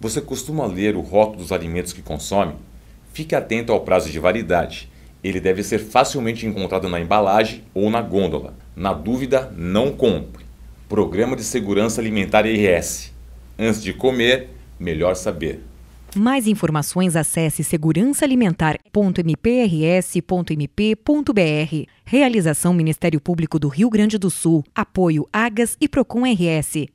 Você costuma ler o rótulo dos alimentos que consome? Fique atento ao prazo de validade. Ele deve ser facilmente encontrado na embalagem ou na gôndola. Na dúvida, não compre. Programa de Segurança Alimentar IRS. Antes de comer, melhor saber. Mais informações acesse segurançaalimentar.mprs.mp.br. Realização Ministério Público do Rio Grande do Sul. Apoio Agas e Procon RS.